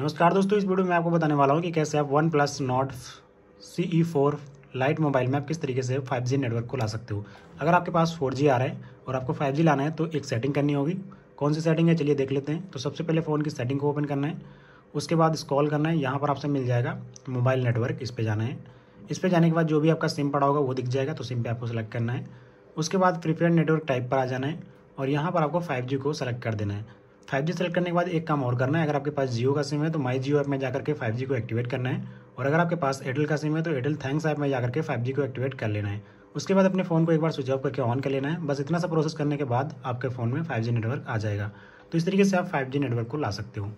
नमस्कार दोस्तों इस वीडियो में आपको बताने वाला हूँ कि कैसे आप OnePlus Nord C E four lite mobile में आप किस तरीके से 5G नेटवर्क को ला सकते हो अगर आपके पास 4G आ रहा है और आपको 5G लाना है तो एक सेटिंग करनी होगी कौन सी सेटिंग है चलिए देख लेते हैं तो सबसे पहले फ़ोन की सेटिंग को ओपन करना है उसके बाद स्कॉल करना है यहाँ पर आपसे मिल जाएगा मोबाइल नेटवर्क इस पर जाना है इस पर जाने के बाद जो भी आपका सिम पड़ा होगा वो दिख जाएगा तो सिम पर आपको सेलेक्ट करना है उसके बाद प्रीपेड नेटवर्क टाइप पर आ जाना है और यहाँ पर आपको फाइव को सेलेक्ट कर देना है फाइव जी सेलेक्ट करने के बाद एक काम और करना है अगर आपके पास जियो का सिम है तो माई जियो ऐप में जाकर के फाइव जी को एक्टिवेट करना है और अगर आपके पास एयरटेल का सिम है तो एयरटेल थैंक्स ऐप में जाकर के फाइव जी को एक्टिवेट कर लेना है उसके बाद अपने फ़ोन को एक बार स्विच ऑफ करके ऑन कर लेना है बस इतना सा प्रोसेस करने के बाद आपके फ़ोन में फाइव नेटवर्क आ जाएगा तो इस तरीके से आप फाइव नेटवर्क को ला सकते हो